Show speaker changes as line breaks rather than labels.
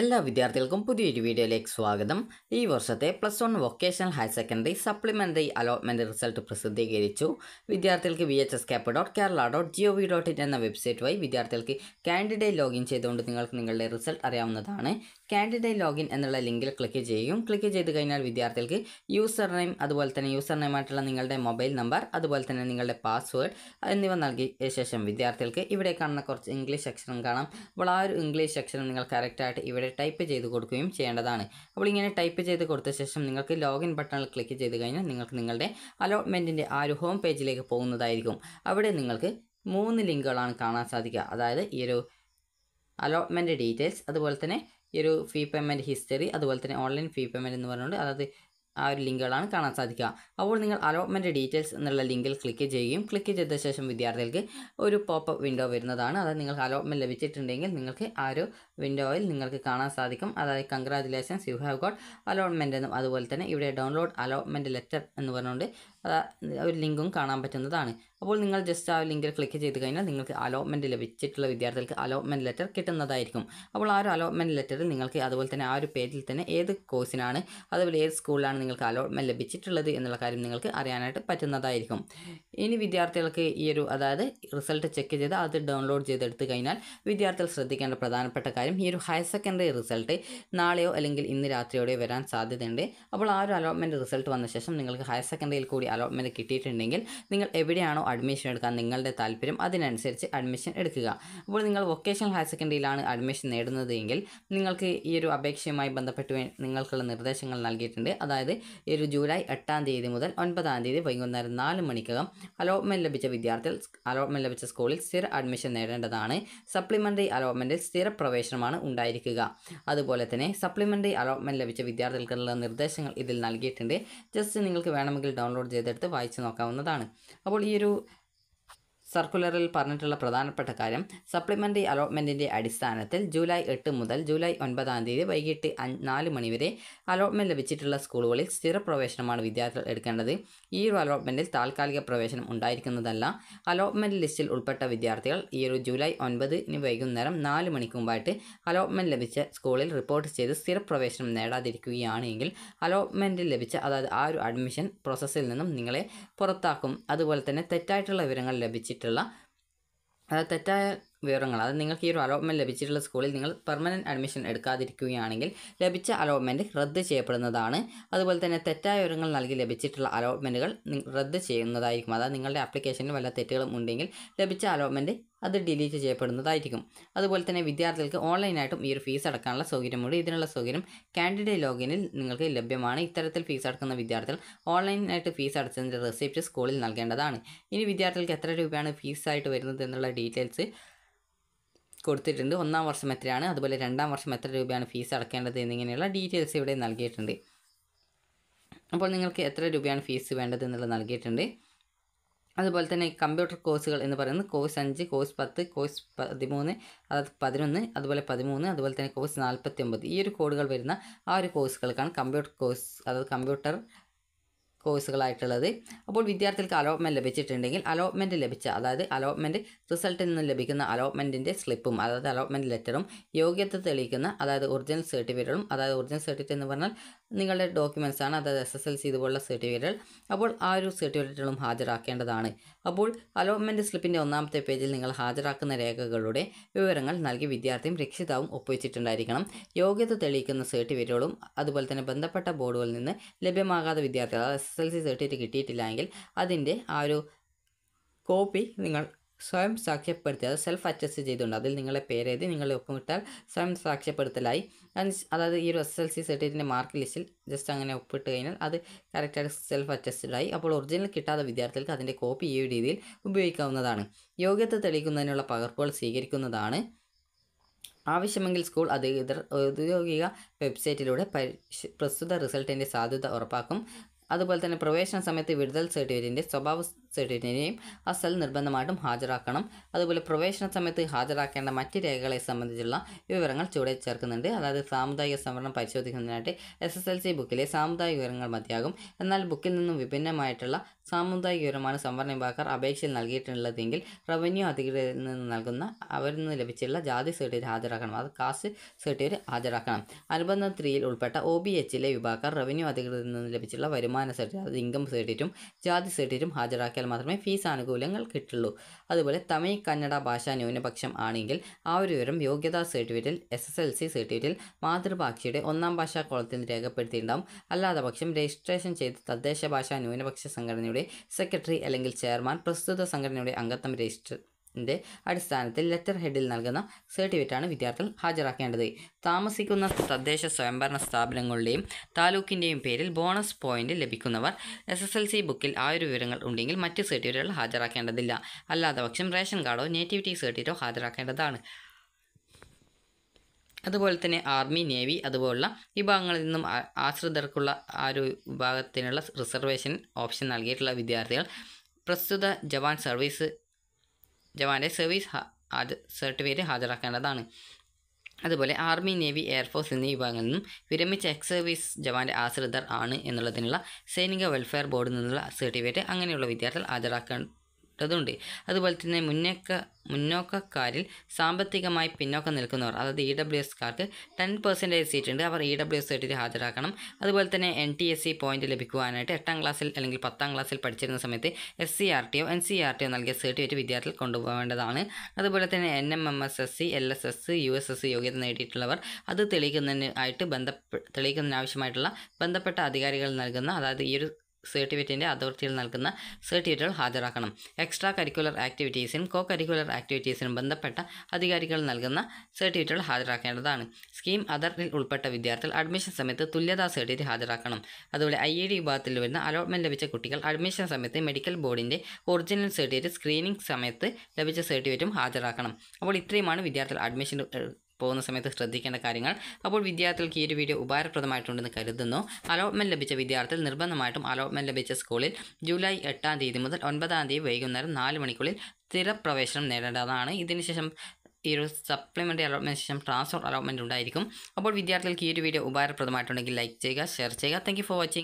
എല്ലാ വിദ്യാർത്ഥികൾക്കും പുതിയൊരു വീഡിയോയിലേക്ക് സ്വാഗതം ഈ വർഷത്തെ plus one vocational higher secondary supplementary allotment result പ്രസിദ്ധീകരിച്ചു വിദ്യാർത്ഥികൾക്ക് V H S cap dot Kerala dot G O V dot in എന്ന വെബ്സൈറ്റ് വഴി വിദ്യാർത്ഥികൾക്ക് കാൻഡിഡേറ്റ് ലോഗിൻ ചെയ്തുകൊണ്ട് നിങ്ങൾക്ക് നിങ്ങളുടെ റിസൾട്ട് അറിയാവുന്നതാണ് കാൻഡിഡേറ്റ് ലോഗിൻ എന്നുള്ള ലിങ്കിൽ ക്ലിക്ക് ചെയ്യും ക്ലിക്ക് ചെയ്ത് കഴിഞ്ഞാൽ വിദ്യാർത്ഥികൾക്ക് യൂസർ നെയിം അതുപോലെ തന്നെ യൂസർ നെയിമായിട്ടുള്ള നിങ്ങളുടെ മൊബൈൽ നമ്പർ അതുപോലെ തന്നെ നിങ്ങളുടെ പാസ്വേഡ് എന്നിവ നൽകിയ ശേഷം വിദ്യാർത്ഥികൾക്ക് ഇവിടെ കാണുന്ന കുറച്ച് ഇംഗ്ലീഷ് അക്ഷരം കാണാം അപ്പോൾ ആ ഒരു ഇംഗ്ലീഷ് അക്ഷരം നിങ്ങൾ കറക്റ്റായിട്ട് ഇവിടെ ടൈപ്പ് ചെയ്ത് കൊടുക്കുകയും ചെയ്യേണ്ടതാണ് അപ്പോൾ ഇങ്ങനെ ടൈപ്പ് ചെയ്ത് കൊടുത്ത ശേഷം നിങ്ങൾക്ക് ലോഗിൻ ബട്ടണിൽ ക്ലിക്ക് ചെയ്ത് കഴിഞ്ഞാൽ നിങ്ങൾക്ക് നിങ്ങളുടെ അലോട്ട്മെൻറ്റിൻ്റെ ആ ഒരു ഹോം പേജിലേക്ക് പോകുന്നതായിരിക്കും അവിടെ നിങ്ങൾക്ക് മൂന്ന് ലിങ്കുകളാണ് കാണാൻ സാധിക്കുക അതായത് ഈ ഒരു അലോട്ട്മെൻറ്റ് ഡീറ്റെയിൽസ് അതുപോലെ തന്നെ ഈ ഒരു ഫീ പേയ്മെൻറ്റ് ഹിസ്റ്ററി അതുപോലെ തന്നെ ഓൺലൈൻ ഫീ പേയ്മെൻറ്റ് എന്ന് പറഞ്ഞുകൊണ്ട് അതായത് ആ ഒരു ലിങ്കുകളാണ് കാണാൻ സാധിക്കുക അപ്പോൾ നിങ്ങൾ അലോട്ട്മെൻറ്റ് ഡീറ്റെയിൽസ് എന്നുള്ള ലിങ്കിൽ ക്ലിക്ക് ചെയ്യുകയും ക്ലിക്ക് ചെയ്ത ശേഷം വിദ്യാർത്ഥികൾക്ക് ഒരു പോപ്പ് വിൻഡോ വരുന്നതാണ് അത് നിങ്ങൾക്ക് അലോട്ട്മെൻറ്റ് ലഭിച്ചിട്ടുണ്ടെങ്കിൽ നിങ്ങൾക്ക് ആ ഒരു വിൻഡോയിൽ നിങ്ങൾക്ക് കാണാൻ സാധിക്കും അതായത് congratulations you have got allotment എന്നും അതുപോലെ തന്നെ ഇവിടെ ഡൗൺലോഡ് അലോട്ട്മെൻറ്റ് ലെറ്റർ എന്ന് പറഞ്ഞുകൊണ്ട് ഒരു ലിങ്കും കാണാൻ പറ്റുന്നതാണ് അപ്പോൾ നിങ്ങൾ ജസ്റ്റ് ആ ലിങ്കിൽ ക്ലിക്ക് ചെയ്ത് കഴിഞ്ഞാൽ നിങ്ങൾക്ക് അലോട്ട്മെൻറ്റ് ലഭിച്ചിട്ടുള്ള വിദ്യാർത്ഥികൾക്ക് അലോട്ട്മെൻറ്റ് ലെറ്റർ കിട്ടുന്നതായിരിക്കും അപ്പോൾ ആ ഒരു അലോട്ട്മെൻറ്റ് ലെറ്റർ നിങ്ങൾക്ക് അതുപോലെ തന്നെ ആ ഒരു പേജിൽ തന്നെ ഏത് കോഴ്സിനാണ് അതുപോലെ ഏത് സ്കൂളിലാണ് നിങ്ങൾക്ക് അലോട്ട്മെൻറ്റ് ലഭിച്ചിട്ടുള്ളത് എന്നുള്ള കാര്യം നിങ്ങൾക്ക് അറിയാനായിട്ട് പറ്റുന്നതായിരിക്കും ഇനി വിദ്യാർത്ഥികൾക്ക് ഈ ഒരു അതായത് റിസൾട്ട് ചെക്ക് ചെയ്ത് അത് ഡൗൺലോഡ് ചെയ്തെടുത്ത് കഴിഞ്ഞാൽ വിദ്യാർത്ഥികൾ ശ്രദ്ധിക്കേണ്ട പ്രധാനപ്പെട്ട കാര്യം ഈ ഒരു ഹയർ സെക്കൻഡറി റിസൾട്ട് നാളെയോ അല്ലെങ്കിൽ ഇന്ന് രാത്രിയോടെയോ വരാൻ സാധ്യതയുണ്ട് അപ്പോൾ ആ ഒരു അലോട്ട്മെൻറ്റ് റിസൾട്ട് വന്ന ശേഷം നിങ്ങൾക്ക് ഹയർ സെക്കൻഡറിയിൽ കൂടി അലോട്ട്മെൻറ്റ് കിട്ടിയിട്ടുണ്ടെങ്കിൽ നിങ്ങൾ എവിടെയാണോ അഡ്മിഷൻ എടുക്കാൻ നിങ്ങളുടെ താല്പര്യം അതിനനുസരിച്ച് അഡ്മിഷൻ എടുക്കുക അപ്പോൾ നിങ്ങൾ വൊക്കേഷണൽ ഹയർ സെക്കൻഡറിയിലാണ് അഡ്മിഷൻ നേടുന്നത് നിങ്ങൾക്ക് ഈ ഒരു അപേക്ഷയുമായി ബന്ധപ്പെട്ട് നിങ്ങൾക്കുള്ള നിർദ്ദേശങ്ങൾ നൽകിയിട്ടുണ്ട് അതായത് ഈ ഒരു ജൂലൈ എട്ടാം തീയതി മുതൽ ഒൻപതാം തീയതി വൈകുന്നേരം നാല് മണിക്കകം അലോട്ട്മെൻറ്റ് ലഭിച്ച വിദ്യാർത്ഥികൾ അലോട്ട്മെൻറ്റ് ലഭിച്ച സ്കൂളിൽ സ്ഥിര അഡ്മിഷൻ നേടേണ്ടതാണ് സപ്ലിമെൻ്ററി അലോട്ട്മെൻറ്റിൽ സ്ഥിര പ്രവേശനമാണ് ഉണ്ടായിരിക്കുക അതുപോലെ തന്നെ സപ്ലിമെൻ്ററി അലോട്ട്മെൻറ്റ് ലഭിച്ച വിദ്യാർത്ഥികൾക്കുള്ള നിർദ്ദേശങ്ങൾ ഇതിൽ നൽകിയിട്ടുണ്ട് ജസ്റ്റ് നിങ്ങൾക്ക് വേണമെങ്കിൽ ഡൗൺലോഡ് ചെയ്തെടുത്ത് വായിച്ചു നോക്കാവുന്നതാണ് അപ്പോൾ ഈ ഒരു സർക്കുലറിൽ പറഞ്ഞിട്ടുള്ള പ്രധാനപ്പെട്ട കാര്യം സപ്ലിമെൻ്ററി അലോട്ട്മെൻറ്റിൻ്റെ അടിസ്ഥാനത്തിൽ ജൂലൈ എട്ട് മുതൽ ജൂലൈ ഒൻപതാം തീയതി വൈകിട്ട് നാല് മണിവരെ അലോട്ട്മെൻറ്റ് ലഭിച്ചിട്ടുള്ള സ്കൂളുകളിൽ സ്ഥിര പ്രവേശനമാണ് വിദ്യാർത്ഥികൾ എടുക്കേണ്ടത് ഈ ഒരു അലോട്ട്മെൻറ്റിൽ താൽക്കാലിക പ്രവേശനം ഉണ്ടായിരിക്കുന്നതല്ല അലോട്ട്മെൻറ്റ് ലിസ്റ്റിൽ ഉൾപ്പെട്ട വിദ്യാർത്ഥികൾ ഈ ഒരു ജൂലൈ ഒൻപതിന് വൈകുന്നേരം നാല് മണിക്ക് മുമ്പായിട്ട് അലോട്ട്മെൻറ്റ് ലഭിച്ച സ്കൂളിൽ റിപ്പോർട്ട് ചെയ്ത് സ്ഥിര പ്രവേശനം നേടാതിരിക്കുകയാണെങ്കിൽ അലോട്ട്മെൻറ്റ് ലഭിച്ച അതായത് ആ ഒരു അഡ്മിഷൻ പ്രോസസ്സിൽ നിന്നും നിങ്ങളെ പുറത്താക്കും അതുപോലെ തന്നെ തെറ്റായിട്ടുള്ള വിവരങ്ങൾ ലഭിച്ചിട്ട് വെച്ചിട്ടുള്ള തെറ്റായ വിവരങ്ങൾ അത് നിങ്ങൾക്ക് ഈ ഒരു അലോട്ട്മെൻറ്റ് ലഭിച്ചിട്ടുള്ള സ്കൂളിൽ നിങ്ങൾ പെർമനൻറ്റ് അഡ്മിഷൻ എടുക്കാതിരിക്കുകയാണെങ്കിൽ ലഭിച്ച അലോട്ട്മെൻറ്റ് റദ്ദ് ചെയ്യപ്പെടുന്നതാണ് അതുപോലെ തന്നെ തെറ്റായ വിവരങ്ങൾ നൽകി ലഭിച്ചിട്ടുള്ള അലോട്ട്മെൻറ്റുകൾ റദ്ദ് ചെയ്യുന്നതായിരിക്കും അതായത് നിങ്ങളുടെ ആപ്ലിക്കേഷനിൽ വല്ല തെറ്റുകളും ഉണ്ടെങ്കിൽ ലഭിച്ച അലോട്ട്മെൻറ്റ് അത് ഡിലീറ്റ് ചെയ്യപ്പെടുന്നതായിരിക്കും അതുപോലെ തന്നെ വിദ്യാർത്ഥികൾക്ക് ഓൺലൈനായിട്ടും ഈ ഒരു ഫീസ് അടക്കാനുള്ള സൗകര്യമുണ്ട് ഇതിനുള്ള സൗകര്യം കാൻഡിഡേറ്റ് ലോഗിനിൽ നിങ്ങൾക്ക് ലഭ്യമാണ് ഇത്തരത്തിൽ ഫീസ് അടക്കുന്ന വിദ്യാർത്ഥികൾ ഓൺലൈനായിട്ട് ഫീസ് അടച്ചതിൻ്റെ റെസിപ്റ്റ് സ്കൂളിൽ നൽകേണ്ടതാണ് ഇനി വിദ്യാർത്ഥികൾക്ക് എത്ര രൂപയാണ് ഫീസായിട്ട് വരുന്നത് എന്നുള്ള ഡീറ്റെയിൽസ് കൊടുത്തിട്ടുണ്ട് ഒന്നാം വർഷം എത്രയാണ് അതുപോലെ രണ്ടാം വർഷം എത്ര രൂപയാണ് ഫീസ് അടക്കേണ്ടത് എന്നിങ്ങനെയുള്ള ഡീറ്റെയിൽസ് ഇവിടെ നൽകിയിട്ടുണ്ട് അപ്പോൾ നിങ്ങൾക്ക് എത്ര രൂപയാണ് ഫീസ് വേണ്ടത് എന്നുള്ളത് നൽകിയിട്ടുണ്ട് അതുപോലെ തന്നെ കമ്പ്യൂട്ടർ കോഴ്സുകൾ എന്ന് പറയുന്നത് കോഴ്സ് അഞ്ച് കോഴ്സ് പത്ത് കോഴ്സ് പതിമൂന്ന് അതായത് പതിനൊന്ന് അതുപോലെ പതിമൂന്ന് അതുപോലെ തന്നെ കോഴ്സ് നാൽപ്പത്തി ഒമ്പത് ഈ ഒരു കോഡുകൾ വരുന്ന ആ ഒരു കോഴ്സുകൾക്കാണ് കമ്പ്യൂട്ടർ കോഴ്സ് അതായത് കമ്പ്യൂട്ടർ കോഴ്സുകളായിട്ടുള്ളത് അപ്പോൾ വിദ്യാർത്ഥികൾക്ക് അലോട്ട്മെൻറ്റ് ലഭിച്ചിട്ടുണ്ടെങ്കിൽ അലോട്ട്മെൻറ്റ് ലഭിച്ച അതായത് അലോട്ട്മെൻറ്റ് റിസൾട്ടിൽ നിന്ന് ലഭിക്കുന്ന അലോട്ട്മെൻറ്റിൻ്റെ സ്ലിപ്പും അതായത് അലോട്ട്മെൻറ്റ് ലെറ്ററും യോഗ്യത തെളിയിക്കുന്ന അതായത് ഒറിജിനൽ സർട്ടിഫിക്കറ്റുകളും അതായത് ഒറിജിനൽ സർട്ടിഫിക്കറ്റ് എന്ന് പറഞ്ഞാൽ നിങ്ങളുടെ ഡോക്യുമെൻറ്റ്സ് ആണ് അതായത് എസ് എസ് എൽ സി ഇതുപോലുള്ള സർട്ടിഫിക്കറ്റുകൾ അപ്പോൾ ആ ഒരു സർട്ടിഫിക്കറ്റുകളും ഹാജരാക്കേണ്ടതാണ് അപ്പോൾ അലോട്ട്മെൻറ്റ് സ്ലിപ്പിൻ്റെ ഒന്നാമത്തെ പേജിൽ നിങ്ങൾ ഹാജരാക്കുന്ന രേഖകളുടെ വിവരങ്ങൾ നൽകി വിദ്യാർത്ഥിയും രക്ഷിതാവും ഒപ്പുവെച്ചിട്ടുണ്ടായിരിക്കണം യോഗ്യത തെളിയിക്കുന്ന സർട്ടിഫിക്കറ്റുകളും അതുപോലെ തന്നെ ബന്ധപ്പെട്ട ബോർഡുകളിൽ നിന്ന് ലഭ്യമാകാത്ത വിദ്യാർത്ഥികൾ അതായത് എസ് എൽ സി സർട്ടിഫിക്കറ്റ് കിട്ടിയിട്ടില്ലെങ്കിൽ അതിൻ്റെ ആ ഒരു കോപ്പി നിങ്ങൾ സ്വയം സാക്ഷ്യപ്പെടുത്തി അത് സെൽഫ് അറ്റസ്റ്റ് ചെയ്തുകൊണ്ട് അതിൽ നിങ്ങളെ പേരെഴുതി നിങ്ങളെ ഒപ്പമിട്ടാൽ സ്വയം സാക്ഷ്യപ്പെടുത്തലായി അതായത് ഈ ഒരു എസ് എൽ സി സർട്ടിഫിക്കറ്റിൻ്റെ മാർക്ക് ലിസ്റ്റിൽ ജസ്റ്റ് അങ്ങനെ ഒപ്പിട്ട് കഴിഞ്ഞാൽ അത് കറക്റ്റായിട്ട് സെൽഫ് അറ്റസ്റ്റഡ് ആയി അപ്പോൾ ഒറിജിനൽ കിട്ടാത്ത വിദ്യാർത്ഥികൾക്ക് അതിൻ്റെ കോപ്പി ഈ രീതിയിൽ ഉപയോഗിക്കാവുന്നതാണ് യോഗ്യത തെളിയിക്കുന്നതിനുള്ള പകർപ്പുകൾ സ്വീകരിക്കുന്നതാണ് ആവശ്യമെങ്കിൽ സ്കൂൾ അധികൃതർ ഔദ്യോഗിക വെബ്സൈറ്റിലൂടെ പ്രസ്തുത റിസൾട്ടിൻ്റെ സാധ്യത ഉറപ്പാക്കും അതുപോലെ തന്നെ പ്രവേശന സമയത്ത് വിടുതൽ സർട്ടിഫിക്കറ്റിൻ്റെ സ്വഭാവ ആ സ്ഥലം നിർബന്ധമായിട്ടും ഹാജരാക്കണം അതുപോലെ പ്രവേശന സമയത്ത് ഹാജരാക്കേണ്ട മറ്റ് രേഖകളെ സംബന്ധിച്ചുള്ള വിവരങ്ങൾ ചുവടെ ചേർക്കുന്നുണ്ട് അതായത് സാമുദായിക സംവരണം പരിശോധിക്കുന്നതിനായിട്ട് എസ് എസ് എൽ സി ബുക്കിലെ സാമുദായിക വിവരങ്ങൾ മതിയാകും എന്നാൽ ബുക്കിൽ നിന്നും വിഭിന്നമായിട്ടുള്ള സാമുദായിക വിവരമാണ് സംവരണ വിഭാഗക്കാർ അപേക്ഷയിൽ നൽകിയിട്ടുള്ളതെങ്കിൽ റവന്യൂ അധികൃതരിൽ നിന്ന് നൽകുന്ന അവരിൽ നിന്ന് ലഭിച്ചിട്ടുള്ള ജാതി സർട്ടിഫിക്കറ്റ് ഹാജരാക്കണം അത് കാസ്റ്റ് സർട്ടിഫിക്കറ്റ് ഹാജരാക്കണം അനുബന്ധ ത്രീയിൽ ഉൾപ്പെട്ട ഒ ബി എച്ചിലെ വിഭാഗക്കാർ റവന്യൂ അധികൃതരിൽ നിന്ന് ലഭിച്ചിട്ടുള്ള വരുമാന സർട്ടിഫിക്കറ്റ് അതായത് ഇൻകം സർട്ടിഫിക്കറ്റും ജാതി സർട്ടിഫിക്കറ്റും ഹാജരാക്കിയാൽ മാത്രമേ ഫീസ് ആനുകൂല്യങ്ങൾ കിട്ടുള്ളൂ അതുപോലെ തമിഴ് കന്നഡ ഭാഷാ ന്യൂനപക്ഷം ആണെങ്കിൽ ആ ഒരു വിവരം യോഗ്യതാ സർട്ടിഫിക്കറ്റിൽ എസ് എസ് എൽ സി സർട്ടിഫിക്കറ്റിൽ മാതൃഭാഷയുടെ ഒന്നാം ഭാഷാ കോളത്തിൽ രേഖപ്പെടുത്തിയിട്ടുണ്ടാകും അല്ലാതെ പക്ഷം രജിസ്ട്രേഷൻ ചെയ്ത തദ്ദേശ ഭാഷാ ന്യൂനപക്ഷ സംഘടനയുടെ സെക്രട്ടറി അല്ലെങ്കിൽ ചെയർമാൻ പ്രസ്തുത സംഘടനയുടെ അംഗത്വം രജിസ്റ്റർ ഇതിൻ്റെ അടിസ്ഥാനത്തിൽ ലെറ്റർ ഹെഡിൽ നൽകുന്ന സർട്ടിഫിക്കറ്റാണ് വിദ്യാർത്ഥികൾ ഹാജരാക്കേണ്ടത് താമസിക്കുന്ന തദ്ദേശ സ്വയംഭരണ സ്ഥാപനങ്ങളുടെയും താലൂക്കിൻ്റെയും പേരിൽ ബോണസ് പോയിന്റ് ലഭിക്കുന്നവർ എസ് എസ് എൽ സി ബുക്കിൽ ആ ഒരു വിവരങ്ങൾ ഉണ്ടെങ്കിൽ മറ്റ് സർട്ടിഫിക്കറ്റുകൾ ഹാജരാക്കേണ്ടതില്ല അല്ലാതെ പക്ഷം റേഷൻ കാർഡോ നേറ്റിവിറ്റി സർട്ടിഫിക്കറ്റോ ഹാജരാക്കേണ്ടതാണ് അതുപോലെ തന്നെ ആർമി നേവി അതുപോലുള്ള വിഭാഗങ്ങളിൽ നിന്നും ആശ്രിതർക്കുള്ള ആ ഒരു വിഭാഗത്തിനുള്ള റിസർവേഷൻ ഓപ്ഷൻ നൽകിയിട്ടുള്ള വിദ്യാർത്ഥികൾ പ്രസ്തുത ജവാൻ സർവീസ് ജവാൻ്റെ സർവീസ് സർട്ടിഫിക്കറ്റ് ഹാജരാക്കേണ്ടതാണ് അതുപോലെ ആർമി നേവി എയർഫോഴ്സ് എന്നീ വിഭാഗങ്ങളിൽ നിന്നും വിരമിച്ച എക്സ് സർവീസ് ജവാൻ്റെ ആശ്രിതർ ആണ് എന്നുള്ളതിനുള്ള സൈനിക വെൽഫെയർ ബോർഡിൽ നിന്നുള്ള സർട്ടിഫിക്കറ്റ് അങ്ങനെയുള്ള വിദ്യാർത്ഥികൾ ഹാജരാക്കേണ്ട ട്ടതുണ്ട് അതുപോലെ തന്നെ മുന്നേക്ക മുന്നോക്കക്കാരിൽ സാമ്പത്തികമായി പിന്നോക്കം നിൽക്കുന്നവർ അതായത് ഇ ഡബ്ല്യു എസ്കാർക്ക് ടെൻ പെർസെൻറ്റേജ് സീറ്റ് ഉണ്ട് അവർ ഇ ഡബ്ല്യു എസ് സർട്ടിഫിക്കറ്റ് ഹാജരാക്കണം അതുപോലെ തന്നെ N T S C point ലഭിക്കുവാനായിട്ട് എട്ടാം ക്ലാസ്സിൽ അല്ലെങ്കിൽ പത്താം ക്ലാസ്സിൽ പഠിച്ചിരുന്ന സമയത്ത് S C R T O N C R T O നൽകിയ സർട്ടിഫിക്കറ്റ് വിദ്യാർത്ഥികൾ കൊണ്ടുപോകേണ്ടതാണ് അതുപോലെ തന്നെ N M M S S C L S S U S S യോഗ്യത നേടിയിട്ടുള്ളവർ അത് തെളിയിക്കുന്നതിന് ആയിട്ട് ബന്ധപ്പെ തെളിയിക്കുന്നതിനാവശ്യമായിട്ടുള്ള ബന്ധപ്പെട്ട അധികാരികൾ നൽകുന്ന അതായത് ഈ ഒരു സർട്ടിഫിക്കറ്റിൻ്റെ അതോറിറ്റിയിൽ നൽകുന്ന സർട്ടിഫിക്കറ്റുകൾ ഹാജരാക്കണം എക്സ്ട്രാ കരിക്കുലർ ആക്ടിവിറ്റീസിനും കോ കരിക്കുലർ ആക്ടിവിറ്റീസിനും ബന്ധപ്പെട്ട അധികാരികൾ നൽകുന്ന സർട്ടിഫിക്കറ്റുകൾ ഹാജരാക്കേണ്ടതാണ് സ്കീം അതറിൽ ഉൾപ്പെട്ട വിദ്യാർത്ഥികൾ അഡ്മിഷൻ സമയത്ത് തുല്യതാ സർട്ടിഫിക്കറ്റ് ഹാജരാക്കണം അതുപോലെ ഐ എ ഡി വിഭാഗത്തിൽ വരുന്ന അലോട്ട്മെൻറ്റ് ലഭിച്ച കുട്ടികൾ അഡ്മിഷൻ സമയത്ത് മെഡിക്കൽ ബോർഡിൻ്റെ ഒറിജിനൽ സർട്ടിഫിക്കറ്റ് സ്ക്രീനിംഗ് സമയത്ത് ലഭിച്ച സർട്ടിഫിക്കറ്റും ഹാജരാക്കണം അപ്പോൾ ഇത്രയുമാണ് വിദ്യാർത്ഥികൾ അഡ്മിഷൻ പോകുന്ന സമയത്ത് ശ്രദ്ധിക്കേണ്ട കാര്യങ്ങൾ അപ്പോൾ വിദ്യാർത്ഥികൾക്ക് ഈ ഒരു വീഡിയോ ഉപകാരപ്രദമായിട്ടുണ്ടെന്ന് കരുതുന്നു അലോട്ട്മെൻറ്റ് ലഭിച്ച വിദ്യാർത്ഥികൾ നിർബന്ധമായിട്ടും അലോട്ട്മെൻറ്റ് ലഭിച്ച സ്കൂളിൽ ജൂലൈ എട്ടാം തീയതി മുതൽ ഒൻപതാം തീയതി വൈകുന്നേരം നാല് മണിക്കുള്ളിൽ സ്ഥിരപ്രവേശനം നേടേണ്ടതാണ് ഇതിനുശേഷം ഈ ഒരു സപ്ലിമെൻ്ററി അലോട്ട്മെൻറ്റ് ശേഷം ട്രാൻസ്ഫർ അലോട്ട്മെൻറ്റ് ഉണ്ടായിരിക്കും അപ്പോൾ വിദ്യാർത്ഥികൾക്ക് ഈ ഒരു വീഡിയോ ഉപകാരപ്രദമായിട്ടുണ്ടെങ്കിൽ ലൈക്ക് ചെയ്യുക ഷെയർ ചെയ്യുക താങ്ക് ഫോർ വാച്ചിങ്